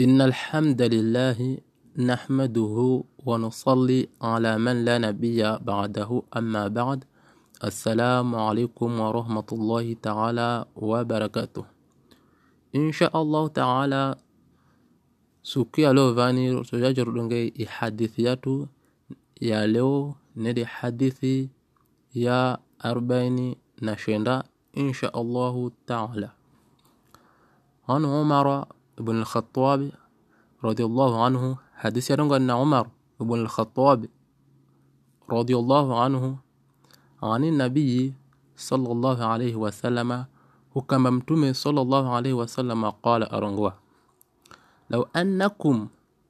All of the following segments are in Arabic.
إن الحمد لله نحمده ونصلي على من لا نبي بعده أما بعد السلام عليكم ورحمة الله تعالى وبركاته إن شاء الله تعالى سكي ألو فاني سجاجر لنجي حديثياتو يا لو ندي حديثي يا أربعين na إن شاء الله تعالى عن عمر ابن الخطاب رضي الله عنه حديث يرنغ أن عمر ابن الخطاب رضي الله عنه عن النبي صلى الله عليه وسلم وكما امتمي صلى الله عليه وسلم قال أرنغوا لو أنكم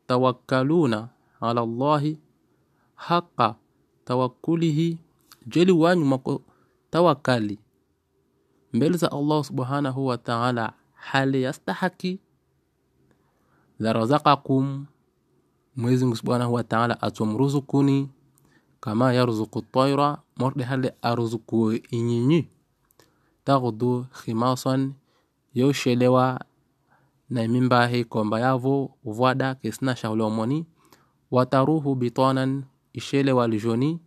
توكلون على الله حق توكله جلوان توكلي بلز الله سبحانه وتعالى حال يستحكي larazaqakum Mwenyezi Mungu Subhanahu wa Ta'ala kama yarzuku tayra morde hale arzuku inyinyi tagdu khimasan yoshelewa na mimba komba yavo uvwada kesna shaulomoni wataruhu bitanan ishelewa lijoni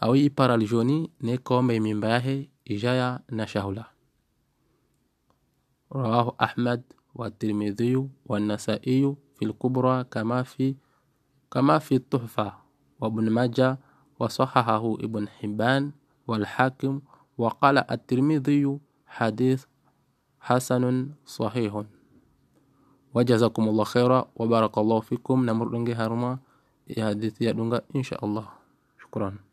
au ipara lijoni ne mimba yahe ijaya na shahula rawahu ahmad والترمذي والنسائي في الكبرى كما في كما في التحفة وابن ماجه وصححه ابن حبان والحاكم وقال الترمذي حديث حسن صحيح وجزاكم الله خيرا وبارك الله فيكم نمر لنجي هرما يا حديث يا إن شاء الله شكرا